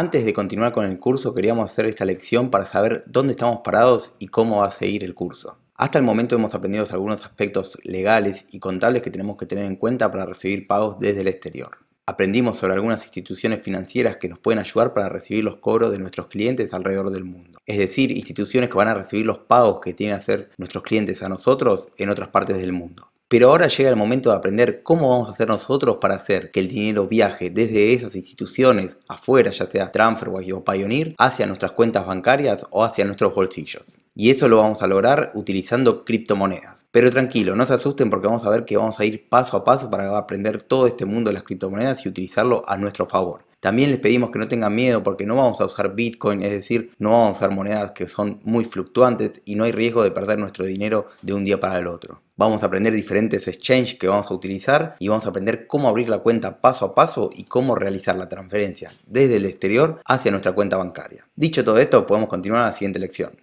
Antes de continuar con el curso queríamos hacer esta lección para saber dónde estamos parados y cómo va a seguir el curso. Hasta el momento hemos aprendido algunos aspectos legales y contables que tenemos que tener en cuenta para recibir pagos desde el exterior. Aprendimos sobre algunas instituciones financieras que nos pueden ayudar para recibir los cobros de nuestros clientes alrededor del mundo. Es decir, instituciones que van a recibir los pagos que tienen que hacer nuestros clientes a nosotros en otras partes del mundo. Pero ahora llega el momento de aprender cómo vamos a hacer nosotros para hacer que el dinero viaje desde esas instituciones afuera, ya sea Transferwise o Pioneer, hacia nuestras cuentas bancarias o hacia nuestros bolsillos y eso lo vamos a lograr utilizando criptomonedas. Pero tranquilo, no se asusten porque vamos a ver que vamos a ir paso a paso para aprender todo este mundo de las criptomonedas y utilizarlo a nuestro favor. También les pedimos que no tengan miedo porque no vamos a usar Bitcoin, es decir, no vamos a usar monedas que son muy fluctuantes y no hay riesgo de perder nuestro dinero de un día para el otro. Vamos a aprender diferentes exchanges que vamos a utilizar y vamos a aprender cómo abrir la cuenta paso a paso y cómo realizar la transferencia desde el exterior hacia nuestra cuenta bancaria. Dicho todo esto, podemos continuar a la siguiente lección.